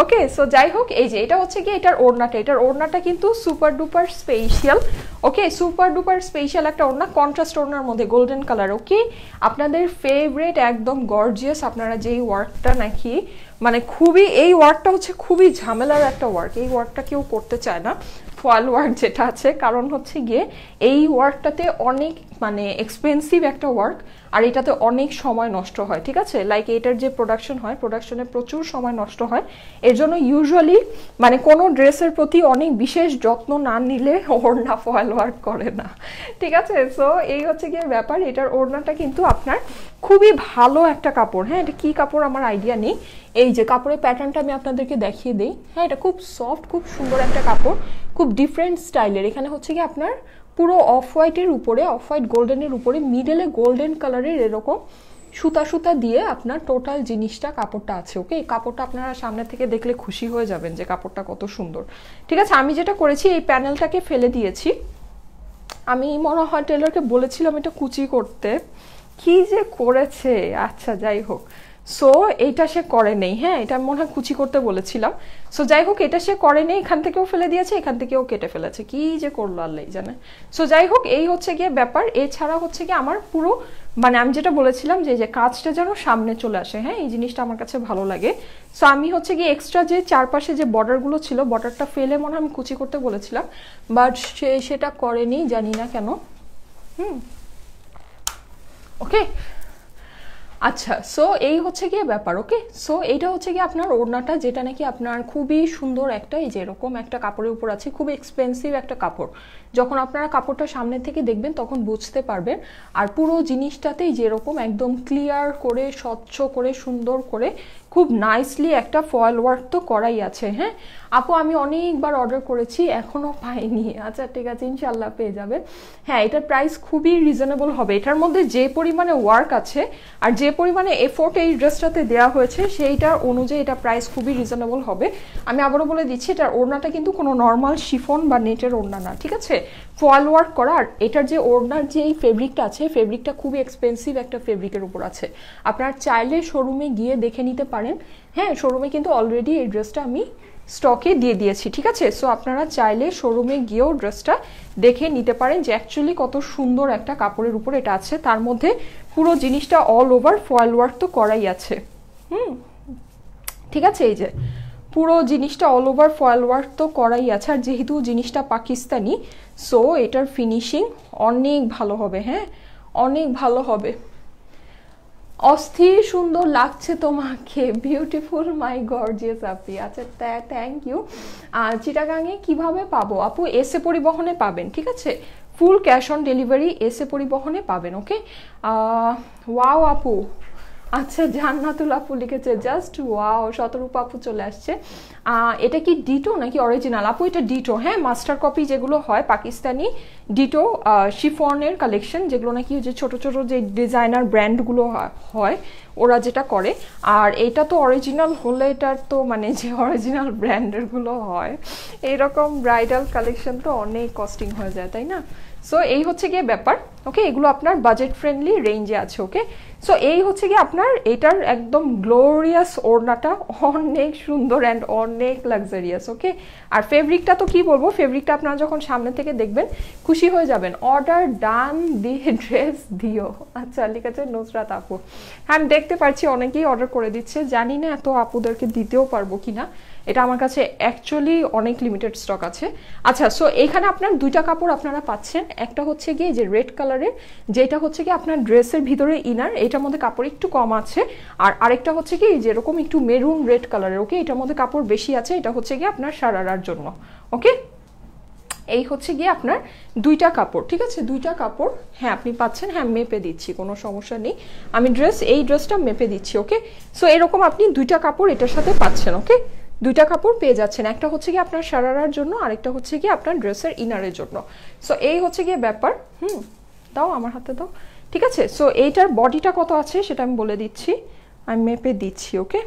ওকে সো যাই হোক এই যে এটা হচ্ছে গিয়ে এটার ওড়নাটা এটার ওড়নাটা কিন্তু super duper special okay super duper special একটা ওড়না কন্ট্রাস্ট ওড়নার মধ্যে গোল্ডেন কালার ওকে আপনাদের ফেভারেট একদম গর্জিয়াস আপনারা যেই ওয়ার্কটা নাকি মানে খুবই এই ওয়ার্ডটা হচ্ছে খুবই ঝামেলার একটা ওয়ার্ক এই ওয়ার্ডটা কেউ করতে চায় না ফল ওয়ার্ক যেটা আছে কারণ হচ্ছে গিয়ে এই ওয়ার্কটাতে অনেক মানে এক্সপেন্সিভ একটা ওয়ার্ক আর এটাতে অনেক সময় নষ্ট হয় ঠিক আছে লাইক এটার যে প্রোডাকশন হয় প্রোডাকশনে প্রচুর সময় নষ্ট হয় এর জন্য ইউজুয়ালি মানে কোনো ড্রেসের প্রতি অনেক বিশেষ যত্ন না নিলে ওড়না ফল ওয়ার্ক করে না ঠিক আছে সো এই হচ্ছে গিয়ে ব্যাপার এটার ওড়নাটা কিন্তু আপনার খুবই ভালো একটা কাপড় হ্যাঁ এটা কী কাপড় আমার আইডিয়া নেই এই যে কাপড়ের প্যাটার্নটা আমি আপনাদেরকে দেখিয়ে দিই হ্যাঁ এটা খুব সফট খুব সুন্দর একটা কাপড় খুব ডিফারেন্ট স্টাইলের এখানে হচ্ছে কি আপনার পুরো অফ হোয়াইটের উপরে অফ হোয়াইট গোল্ডেনের উপরে মিডেলে গোল্ডেন কালারের এরকম সুতা সুতা দিয়ে আপনার টোটাল জিনিসটা কাপড়টা আছে ওকে এই কাপড়টা আপনারা সামনে থেকে দেখলে খুশি হয়ে যাবেন যে কাপড়টা কত সুন্দর ঠিক আছে আমি যেটা করেছি এই প্যানেলটাকে ফেলে দিয়েছি আমি মনে হয় টেলারকে বলেছিলাম এটা কুচি করতে কি যে করেছে আচ্ছা যাই হোক সো এটা সে করে নেই হ্যাঁ এটা মনে হয় কুচি করতে বলেছিলাম সো যাই হোক এটা সে করে নেই এখান থেকেও ফেলে দিয়েছে এখান থেকেও কেটে ফেলেছে কি যে করলো আল্লাহ জানে সো যাই হোক এই হচ্ছে গিয়ে ব্যাপার এছাড়া হচ্ছে গিয়ে আমার পুরো মানে আমি যেটা বলেছিলাম যে যে কাজটা যেন সামনে চলে আসে হ্যাঁ এই জিনিসটা আমার কাছে ভালো লাগে সো আমি হচ্ছে গিয়ে এক্সট্রা যে চারপাশে যে বর্ডারগুলো ছিল বর্ডারটা ফেলে মনে হয় আমি কুচি করতে বলেছিলাম বাট সে সেটা করেনি জানি না কেন হুম ওকে আচ্ছা সো এই হচ্ছে গিয়ে ব্যাপার ওকে সো এইটা হচ্ছে গিয়ে আপনার ওড়নাটা যেটা নাকি আপনার খুবই সুন্দর একটা এই যে এরকম একটা কাপড়ের উপর আছে খুব এক্সপেন্সিভ একটা কাপড় যখন আপনারা কাপড়টা সামনে থেকে দেখবেন তখন বুঝতে পারবেন আর পুরো জিনিসটাতেই যেরকম একদম ক্লিয়ার করে স্বচ্ছ করে সুন্দর করে খুব নাইসলি একটা ফয়েল ওয়ার্ক তো করাই আছে হ্যাঁ আপু আমি অনেকবার অর্ডার করেছি এখনও পাইনি আচ্ছা ঠিক আছে ইনশাল্লাহ পেয়ে যাবে হ্যাঁ এটার প্রাইস খুবই রিজনেবল হবে এটার মধ্যে যে পরিমাণে ওয়ার্ক আছে আর যে পরিমাণে এফোর্ট এই ড্রেসটাতে দেওয়া হয়েছে সেইটার অনুযায়ী এটা প্রাইস খুবই রিজনেবল হবে আমি আবারও বলে দিচ্ছি এটার ওড়নাটা কিন্তু কোনো নর্মাল শিফন বা নেটের ওড়না না ঠিক আছে ফল ওয়ার্ক করার এটার যে ওড়নার যে এই ফেব্রিকটা আছে ফেব্রিকটা খুবই এক্সপেন্সিভ একটা ফেব্রিকের উপর আছে আপনার চাইলে শোরুমে গিয়ে দেখে নিতে পারেন হ্যাঁ শোরুমে কিন্তু অলরেডি এই ড্রেসটা আমি স্টকে দিয়ে দিয়েছি ঠিক আছে সো আপনারা চাইলে শোরুমে গিয়েও ড্রেসটা দেখে নিতে পারেন যে অ্যাকচুয়ালি কত সুন্দর একটা কাপড়ের উপর এটা আছে তার মধ্যে পুরো জিনিসটা অল ওভার ফয়েল ওয়ার্ক তো করাই আছে হুম ঠিক আছে এই যে পুরো জিনিসটা অল ওভার ফয়েল ওয়ার্ক তো করাই আছে আর যেহেতু জিনিসটা পাকিস্তানি সো এটার ফিনিশিং অনেক ভালো হবে হ্যাঁ অনেক ভালো হবে অস্থির সুন্দর লাগছে তোমাকে বিউটিফুল মাই গর্জিয়াস আপি আচ্ছা থ্যাংক ইউ আর চিটাগাঙে কীভাবে পাবো আপু এসে পরিবহনে পাবেন ঠিক আছে ফুল ক্যাশ অন ডেলিভারি এসে পরিবহনে পাবেন ওকে ওয়াও আপু আচ্ছা জান্নাতুল আপু লিখেছে জাস্ট ওয়াও শতরূপ আপু চলে আসছে এটা কি ডিটো নাকি অরিজিনাল আপু এটা ডিটো হ্যাঁ মাস্টার কপি যেগুলো হয় পাকিস্তানি ডিটো শিফর্নের কালেকশন যেগুলো নাকি যে ছোট ছোট যে ডিজাইনার ব্র্যান্ডগুলো হয় ওরা যেটা করে আর এটা তো অরিজিনাল হলে এটার তো মানে যে অরিজিনাল ব্র্যান্ডেরগুলো হয় এরকম ব্রাইডাল কালেকশন তো অনেক কস্টিং হয়ে যায় তাই না সো এই হচ্ছে গিয়ে ব্যাপার ওকে এগুলো আপনার বাজেট ফ্রেন্ডলি রেঞ্জে আছে ওকে সো এই হচ্ছে গিয়ে আপনার এটার একদম গ্লোরিয়াস ওড়নাটা অনেক সুন্দর অ্যান্ড অনেক লাক্সারিয়াস ওকে আর ফেব্রিকটা তো কি বলবো ফেব্রিকটা আপনারা যখন সামনে থেকে দেখবেন খুশি হয়ে যাবেন অর্ডার ডান দি ড্রেস দিও আচ্ছা লিখেছে নুসরাত আপু হ্যাঁ আমি দেখতে পারছি অনেকেই অর্ডার করে দিচ্ছে জানি না এত আপুদেরকে দিতেও পারবো কিনা এটা আমার কাছে অ্যাকচুয়ালি অনেক লিমিটেড স্টক আছে আচ্ছা সো এখানে আপনার দুইটা কাপড় আপনারা পাচ্ছেন একটা হচ্ছে গিয়ে যে রেড কালারের যেটা হচ্ছে কি আপনার ড্রেসের ভিতরে ইনার এটার মধ্যে কাপড় একটু কম আছে আর আরেকটা হচ্ছে কি যেরকম একটু মেরুন রেড কালারের ওকে এটার মধ্যে কাপড় বেশি আছে এটা হচ্ছে গিয়ে আপনার সারারার জন্য ওকে এই হচ্ছে গিয়ে আপনার দুইটা কাপড় ঠিক আছে দুইটা কাপড় হ্যাঁ আপনি পাচ্ছেন হ্যাঁ মেপে দিচ্ছি কোনো সমস্যা নেই আমি ড্রেস এই ড্রেসটা মেপে দিচ্ছি ওকে সো এরকম আপনি দুইটা কাপড় এটার সাথে পাচ্ছেন ওকে দুইটা কাপড় পেয়ে যাচ্ছেন একটা হচ্ছে গিয়ে আপনার সারারার জন্য আরেকটা হচ্ছে গিয়ে আপনার ড্রেসের ইনারের জন্য সো এই হচ্ছে গিয়ে ব্যাপার হুম দাও আমার হাতে দাও ঠিক আছে সো এইটার বডিটা কত আছে সেটা আমি বলে দিচ্ছি আমি মেপে দিচ্ছি ওকে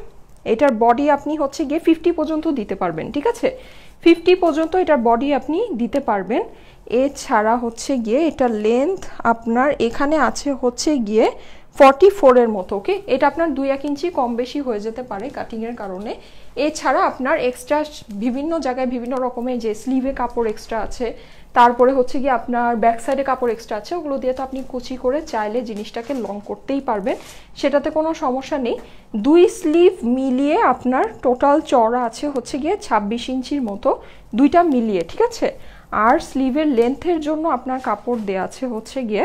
এটার বডি আপনি হচ্ছে গিয়ে ফিফটি পর্যন্ত দিতে পারবেন ঠিক আছে ফিফটি পর্যন্ত এটার বডি আপনি দিতে পারবেন এছাড়া হচ্ছে গিয়ে এটার লেন্থ আপনার এখানে আছে হচ্ছে গিয়ে ফর্টি ফোরের মতো ওকে এটা আপনার দুই এক ইঞ্চি কম বেশি হয়ে যেতে পারে কাটিংয়ের কারণে এছাড়া আপনার এক্সট্রা বিভিন্ন জায়গায় বিভিন্ন রকমের যে স্লিভে কাপড় এক্সট্রা আছে তারপরে হচ্ছে গিয়ে আপনার ব্যাক সাইডে কাপড় এক্সট্রা আছে ওগুলো দিয়ে তো আপনি কুচি করে চাইলে জিনিসটাকে লং করতেই পারবেন সেটাতে কোনো সমস্যা নেই দুই স্লিভ মিলিয়ে আপনার টোটাল চড়া আছে হচ্ছে গিয়ে ছাব্বিশ ইঞ্চির মতো দুইটা মিলিয়ে ঠিক আছে আর স্লিভের লেন্থের জন্য আপনার কাপড় দেওয়া আছে হচ্ছে গিয়ে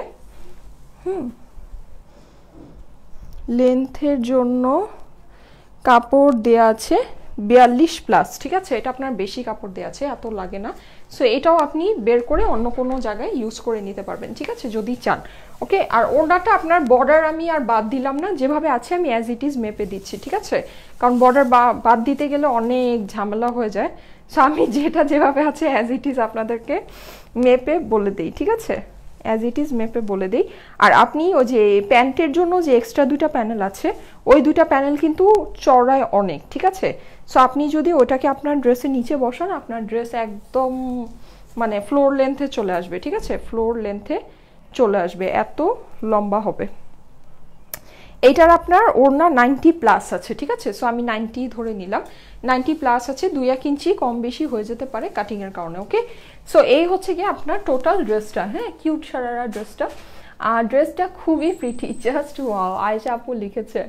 হুম লেন্থের জন্য কাপড় দেয়া আছে বিয়াল্লিশ প্লাস ঠিক আছে এটা আপনার বেশি কাপড় দেওয়া আছে এত লাগে না সো এটাও আপনি বের করে অন্য কোনো জায়গায় ইউজ করে নিতে পারবেন ঠিক আছে যদি চান ওকে আর ওনারটা আপনার বর্ডার আমি আর বাদ দিলাম না যেভাবে আছে আমি অ্যাজ ইট ইজ মেপে দিচ্ছি ঠিক আছে কারণ বর্ডার বাদ দিতে গেলে অনেক ঝামেলা হয়ে যায় সো আমি যেটা যেভাবে আছে অ্যাজ ইট ইজ আপনাদেরকে মেপে বলে দিই ঠিক আছে অ্যাজ ইট ইজ মেপে বলে দিই আর আপনি ওই যে প্যান্টের জন্য যে এক্সট্রা দুইটা প্যানেল আছে ওই দুইটা প্যানেল কিন্তু চড়ায় অনেক ঠিক আছে সো আপনি যদি ওটাকে আপনার ড্রেসের নিচে বসান আপনার ড্রেস একদম মানে ফ্লোর লেন্থে চলে আসবে ঠিক আছে ফ্লোর লেন্থে চলে আসবে এত লম্বা হবে এইটার আপনার ওড়না নাইনটি প্লাস আছে ঠিক আছে সো আমি নাইনটি ধরে নিলাম নাইনটি প্লাস আছে দুই এক ইঞ্চি কম বেশি হয়ে যেতে পারে কাটিংয়ের কারণে ওকে সো এই হচ্ছে গিয়ে আপনার টোটাল ড্রেসটা হ্যাঁ কিউট সারারা ড্রেসটা আর ড্রেসটা খুবই প্রিটি জাস্ট ওয়াও আয়েশা আপু লিখেছে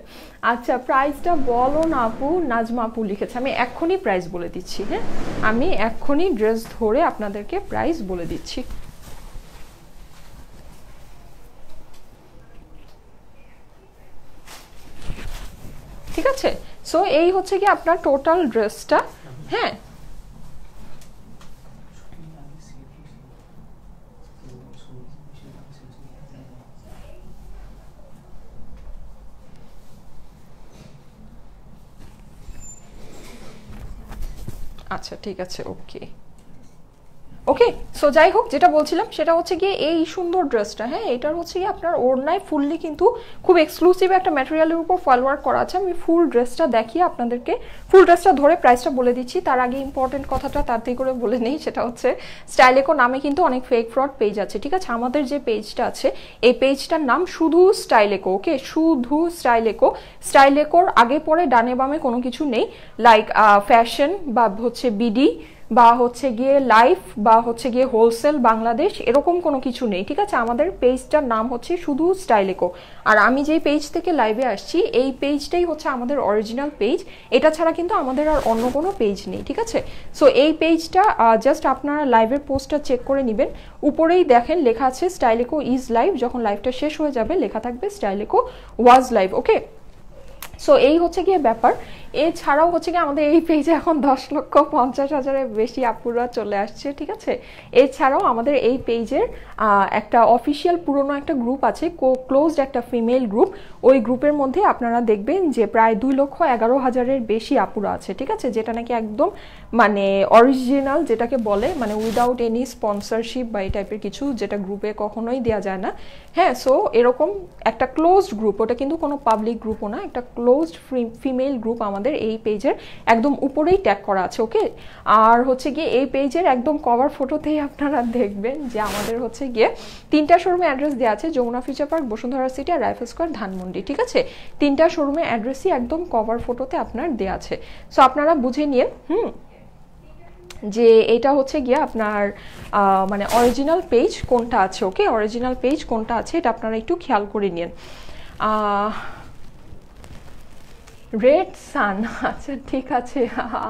আচ্ছা প্রাইসটা বলো না আপু নাজমা আপু লিখেছে আমি এখনই প্রাইস বলে দিচ্ছি হ্যাঁ আমি এখনই ড্রেস ধরে আপনাদেরকে প্রাইস বলে দিচ্ছি ঠিক আছে সো এই হচ্ছে কি আপনার টোটাল ড্রেসটা হ্যাঁ আচ্ছা ঠিক আছে ওকে ওকে সো যাই হোক যেটা বলছিলাম সেটা হচ্ছে গিয়ে এই সুন্দর ড্রেসটা হ্যাঁ এটার হচ্ছে গিয়ে আপনার ওড়নায় ফুললি কিন্তু খুব এক্সক্লুসিভ একটা ম্যাটেরিয়ালের উপর ফল ওয়ার্ক করা আছে আমি ফুল ড্রেসটা দেখিয়ে আপনাদেরকে ফুল ড্রেসটা ধরে প্রাইসটা বলে দিচ্ছি তার আগে ইম্পর্টেন্ট কথাটা থেকে করে বলে নেই সেটা হচ্ছে স্টাইলেকো নামে কিন্তু অনেক ফেক ফ্রড পেজ আছে ঠিক আছে আমাদের যে পেজটা আছে এই পেজটার নাম শুধু স্টাইলেকো ওকে শুধু স্টাইলেকো স্টাইলেকোর আগে পরে ডানে বামে কোনো কিছু নেই লাইক ফ্যাশন বা হচ্ছে বিডি বা হচ্ছে গিয়ে লাইফ বা হচ্ছে গিয়ে হোলসেল বাংলাদেশ এরকম কোনো কিছু নেই ঠিক আছে আমাদের পেজটার নাম হচ্ছে শুধু স্টাইলেকো আর আমি যেই পেজ থেকে লাইভে আসছি এই পেজটাই হচ্ছে আমাদের অরিজিনাল পেজ এটা ছাড়া কিন্তু আমাদের আর অন্য কোনো পেজ নেই ঠিক আছে সো এই পেজটা জাস্ট আপনারা লাইভের পোস্টটা চেক করে নেবেন উপরেই দেখেন লেখা আছে স্টাইলেকো ইজ লাইভ যখন লাইভটা শেষ হয়ে যাবে লেখা থাকবে স্টাইলেকো ওয়াজ লাইভ ওকে সো এই হচ্ছে গিয়ে ব্যাপার এছাড়াও হচ্ছে কি আমাদের এই পেজে এখন দশ লক্ষ পঞ্চাশ হাজারের বেশি আপুরা চলে আসছে ঠিক আছে এছাড়াও আমাদের এই পেজের একটা অফিসিয়াল পুরনো একটা গ্রুপ আছে ক্লোজড একটা ফিমেল গ্রুপ ওই গ্রুপের মধ্যে আপনারা দেখবেন যে প্রায় দুই লক্ষ এগারো হাজারের বেশি আপুরা আছে ঠিক আছে যেটা নাকি একদম মানে অরিজিনাল যেটাকে বলে মানে উইদাউট এনি স্পন্সরশিপ বা এই টাইপের কিছু যেটা গ্রুপে কখনোই দেওয়া যায় না হ্যাঁ সো এরকম একটা ক্লোজড গ্রুপ ওটা কিন্তু কোনো পাবলিক গ্রুপও না একটা ক্লোজড ফিমেল গ্রুপ আমাদের তোমাদের এই পেজের একদম উপরেই ট্যাগ করা আছে ওকে আর হচ্ছে গিয়ে এই পেজের একদম কভার ফটোতেই আপনারা দেখবেন যে আমাদের হচ্ছে গিয়ে তিনটা শোরুমে অ্যাড্রেস দেওয়া আছে Jamuna future park Bashundhara city আর রাইফেল স্কোয়ার ধানমন্ডি ঠিক আছে তিনটা শোরুমে অ্যাড্রেসই একদম কভার ফটোতে আপনার দেওয়া আছে সো আপনারা বুঝে নিয়ে হুম যে এটা হচ্ছে গিয়ে আপনার মানে অরিজিনাল পেজ কোনটা আছে ওকে অরিজিনাল পেজ কোনটা আছে এটা আপনারা একটু খেয়াল করে নিন রেড সান আচ্ছা ঠিক আছে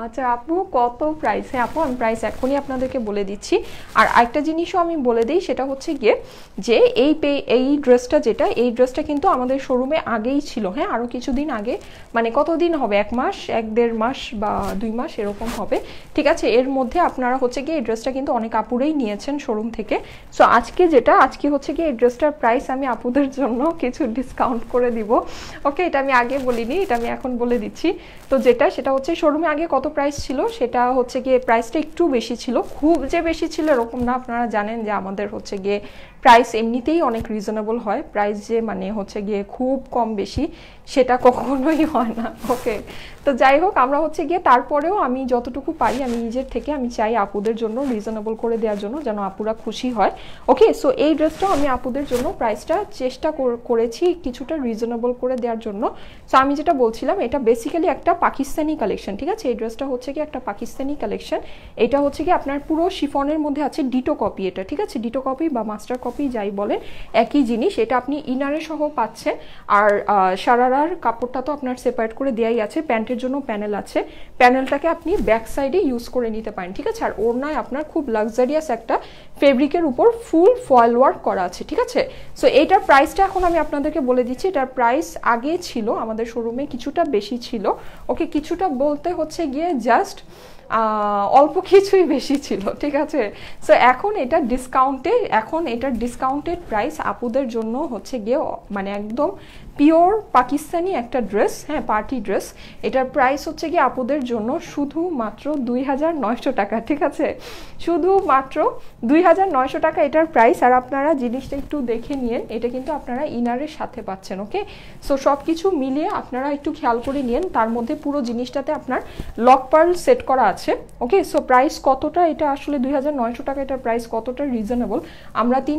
আচ্ছা আপু কত প্রাইস হ্যাঁ আপু আমি প্রাইস এখনই আপনাদেরকে বলে দিচ্ছি আর একটা জিনিসও আমি বলে দিই সেটা হচ্ছে গিয়ে যে এই পে এই ড্রেসটা যেটা এই ড্রেসটা কিন্তু আমাদের শোরুমে আগেই ছিল হ্যাঁ আরও কিছুদিন আগে মানে কতদিন হবে এক মাস এক দেড় মাস বা দুই মাস এরকম হবে ঠিক আছে এর মধ্যে আপনারা হচ্ছে গিয়ে এই ড্রেসটা কিন্তু অনেক আপুরেই নিয়েছেন শোরুম থেকে সো আজকে যেটা আজকে হচ্ছে গিয়ে এই ড্রেসটার প্রাইস আমি আপুদের জন্য কিছু ডিসকাউন্ট করে দিব ওকে এটা আমি আগে বলিনি এটা আমি এখন এখন বলে দিচ্ছি তো যেটা সেটা হচ্ছে শোরুমে আগে কত প্রাইস ছিল সেটা হচ্ছে গিয়ে প্রাইসটা একটু বেশি ছিল খুব যে বেশি ছিল এরকম না আপনারা জানেন যে আমাদের হচ্ছে গিয়ে প্রাইস এমনিতেই অনেক রিজনেবল হয় প্রাইস যে মানে হচ্ছে গিয়ে খুব কম বেশি সেটা কখনোই হয় না ওকে তো যাই হোক আমরা হচ্ছে গিয়ে তারপরেও আমি যতটুকু পারি আমি নিজের থেকে আমি চাই আপুদের জন্য রিজনেবল করে দেওয়ার জন্য যেন আপুরা খুশি হয় ওকে সো এই ড্রেসটাও আমি আপুদের জন্য প্রাইসটা চেষ্টা করেছি কিছুটা রিজনেবল করে দেওয়ার জন্য সো আমি যেটা বলছিলাম এটা বেসিক্যালি একটা পাকিস্তানি কালেকশন ঠিক আছে এই ড্রেসটা হচ্ছে কি একটা পাকিস্তানি কালেকশন এটা হচ্ছে কি আপনার পুরো শিফনের মধ্যে আছে ডিটো কপি এটা ঠিক আছে ডিটো কপি বা মাস্টার কপি কপি যাই বলে একই জিনিস এটা আপনি ইনারে সহ পাচ্ছেন আর সারারার কাপড়টা তো আপনার সেপারেট করে দেওয়াই আছে প্যান্টের জন্য প্যানেল আছে প্যানেলটাকে আপনি ব্যাক সাইডে ইউজ করে নিতে পারেন ঠিক আছে আর নয় আপনার খুব লাক্সারিয়াস একটা ফেব্রিকের উপর ফুল ফয়েল ওয়ার্ক করা আছে ঠিক আছে সো এটার প্রাইসটা এখন আমি আপনাদেরকে বলে দিচ্ছি এটার প্রাইস আগে ছিল আমাদের শোরুমে কিছুটা বেশি ছিল ওকে কিছুটা বলতে হচ্ছে গিয়ে জাস্ট অল্প কিছুই বেশি ছিল ঠিক আছে সো এখন এটা ডিসকাউন্টে এখন এটার ডিসকাউন্টেড প্রাইস আপুদের জন্য হচ্ছে গিয়ে মানে একদম পিওর পাকিস্তানি একটা ড্রেস হ্যাঁ পার্টি ড্রেস এটার প্রাইস হচ্ছে কি আপুদের জন্য শুধু মাত্র দুই হাজার নয়শো টাকা ঠিক আছে শুধু মাত্র দুই হাজার নয়শো টাকা এটার প্রাইস আর আপনারা জিনিসটা একটু দেখে নিন এটা কিন্তু আপনারা ইনারের সাথে পাচ্ছেন ওকে সো সব কিছু মিলিয়ে আপনারা একটু খেয়াল করে নিন তার মধ্যে পুরো জিনিসটাতে আপনার লক পার্ল সেট করা আছে ওকে সো প্রাইস কতটা এটা আসলে দুই টাকা এটার প্রাইস কতটা রিজনেবল আমরা তিন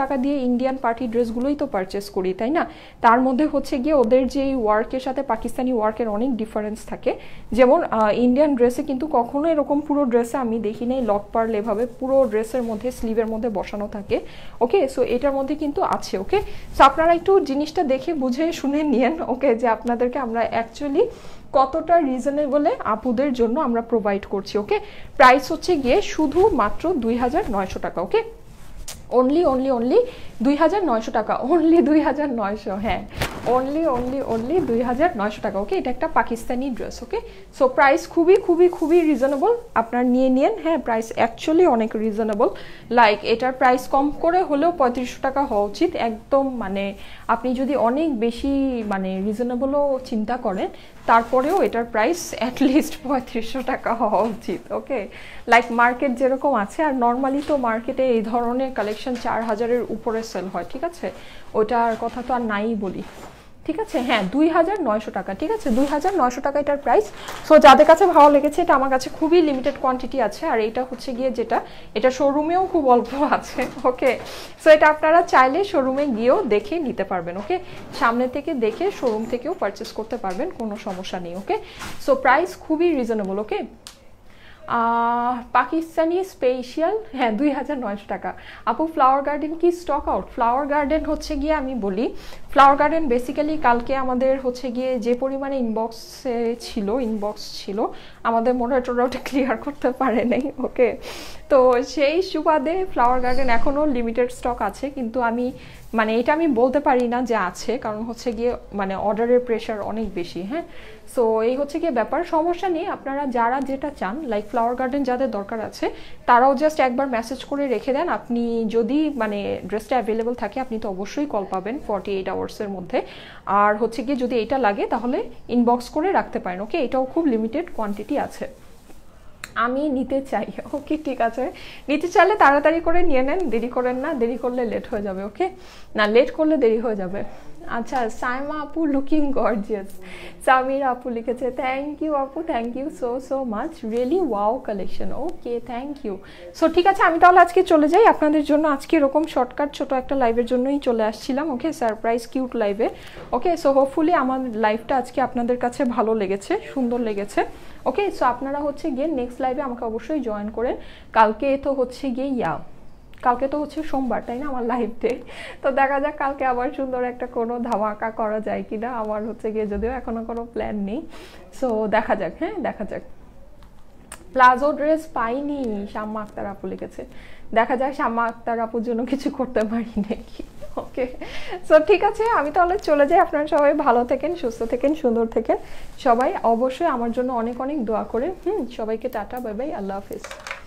টাকা দিয়ে ইন্ডিয়ান পার্টি ড্রেসগুলোই তো পারচেস করি তাই না তার মধ্যে হচ্ছে গিয়ে ওদের যে ওয়ার্কের সাথে পাকিস্তানি ওয়ার্কের অনেক ডিফারেন্স থাকে যেমন ইন্ডিয়ান ড্রেসে কিন্তু কখনো এরকম পুরো ড্রেসে আমি দেখি নাই লক পার্ল এভাবে পুরো ড্রেসের মধ্যে স্লিভের মধ্যে বসানো থাকে ওকে সো এটার মধ্যে কিন্তু আছে ওকে সো আপনারা একটু জিনিসটা দেখে বুঝে শুনে নিয়েন ওকে যে আপনাদেরকে আমরা অ্যাকচুয়ালি কতটা রিজনেবলে আপুদের জন্য আমরা প্রোভাইড করছি ওকে প্রাইস হচ্ছে গিয়ে শুধু মাত্র দুই টাকা ওকে অনলি অনলি অনলি দুই হাজার নয়শো টাকা অনলি দুই হাজার নয়শো হ্যাঁ অনলি অনলি অনলি দুই হাজার নয়শো টাকা ওকে এটা একটা Pakistani dress okay so price খুবই খুবই খুবই রিজনেবল আপনার নিয়ে নিন হ্যাঁ প্রাইস অ্যাকচুয়ালি অনেক রিজনেবল লাইক এটার প্রাইস কম করে হলেও পঁয়ত্রিশশো টাকা হওয়া উচিত একদম মানে আপনি যদি অনেক বেশি মানে রিজনেবলও চিন্তা করেন তারপরেও এটার প্রাইস অ্যাটলিস্ট পঁয়ত্রিশশো টাকা হওয়া উচিত ওকে লাইক মার্কেট যেরকম আছে আর নর্মালি তো মার্কেটে এই ধরনের কালেকশন চার হাজারের উপরে সেল হয় ঠিক আছে ওটার কথা তো আর নাই বলি ঠিক আছে হ্যাঁ দুই হাজার নয়শো টাকা ঠিক আছে দুই হাজার নয়শো টাকা এটার প্রাইস সো যাদের কাছে ভালো লেগেছে এটা আমার কাছে খুবই লিমিটেড কোয়ান্টিটি আছে আর এটা হচ্ছে গিয়ে যেটা এটা শোরুমেও খুব অল্প আছে ওকে সো এটা আপনারা চাইলে শোরুমে গিয়েও দেখে নিতে পারবেন ওকে সামনে থেকে দেখে শোরুম থেকেও পারচেস করতে পারবেন কোনো সমস্যা নেই ওকে সো প্রাইস খুবই রিজনেবল ওকে পাকিস্তানি স্পেশিয়াল হ্যাঁ দুই হাজার নয়শো টাকা আপু ফ্লাওয়ার গার্ডেন কি স্টক আউট ফ্লাওয়ার গার্ডেন হচ্ছে গিয়ে আমি বলি ফ্লাওয়ার গার্ডেন বেসিক্যালি কালকে আমাদের হচ্ছে গিয়ে যে পরিমাণে ইনবক্সে ছিল ইনবক্স ছিল আমাদের মনিটররা ওটা ক্লিয়ার করতে পারে নাই ওকে তো সেই সুবাদে ফ্লাওয়ার গার্ডেন এখনও লিমিটেড স্টক আছে কিন্তু আমি মানে এটা আমি বলতে পারি না যে আছে কারণ হচ্ছে গিয়ে মানে অর্ডারের প্রেশার অনেক বেশি হ্যাঁ সো এই হচ্ছে গিয়ে ব্যাপার সমস্যা নেই আপনারা যারা যেটা চান লাইক ফ্লাওয়ার গার্ডেন যাদের দরকার আছে তারাও জাস্ট একবার মেসেজ করে রেখে দেন আপনি যদি মানে ড্রেসটা অ্যাভেলেবেল থাকে আপনি তো অবশ্যই কল পাবেন ফর্টি এইট আওয়ার্সের মধ্যে আর হচ্ছে গিয়ে যদি এটা লাগে তাহলে ইনবক্স করে রাখতে পারেন ওকে এটাও খুব লিমিটেড কোয়ান্টিটি আছে আমি নিতে চাই ওকে ঠিক আছে নিতে চাইলে তাড়াতাড়ি করে নিয়ে নেন দেরি করেন না দেরি করলে লেট হয়ে যাবে ওকে না লেট করলে দেরি হয়ে যাবে আচ্ছা সাইমা আপু লুকিং গর্জিয়াস সামির আপু লিখেছে থ্যাংক ইউ আপু thank you so so much really wow collection okay thank you so ঠিক আছে আমি তাহলে আজকে চলে যাই আপনাদের জন্য আজকে এরকম শর্টকাট ছোট একটা লাইভের জন্যই চলে আসছিলাম ওকে সারপ্রাইজ কিউট লাইভে ওকে সো হোপফুলি আমার লাইভটা আজকে আপনাদের কাছে ভালো লেগেছে সুন্দর লেগেছে ওকে সো আপনারা হচ্ছে গিয়ে নেক্সট লাইভে আমাকে অবশ্যই জয়েন করেন কালকে তো হচ্ছে গিয়ে ইয়া কালকে তো হচ্ছে সোমবার তাই না আমার লাইফ ডে তো দেখা যাক কালকে আবার সুন্দর একটা কোনো ধামাকা করা যায় কি না আমার হচ্ছে গিয়ে যদিও এখনও কোনো প্ল্যান নেই সো দেখা যাক হ্যাঁ দেখা যাক প্লাজো ড্রেস পাইনি শ্যামা আক্তার আপু লিখেছে দেখা যায় শ্যামা আক্তার আপুর জন্য কিছু করতে পারি নাকি ওকে সো ঠিক আছে আমি তাহলে চলে যাই আপনারা সবাই ভালো থেকেন সুস্থ থাকেন সুন্দর থেকেন সবাই অবশ্যই আমার জন্য অনেক অনেক দোয়া করে হুম সবাইকে টাটা বাই বাই আল্লাহ হাফিজ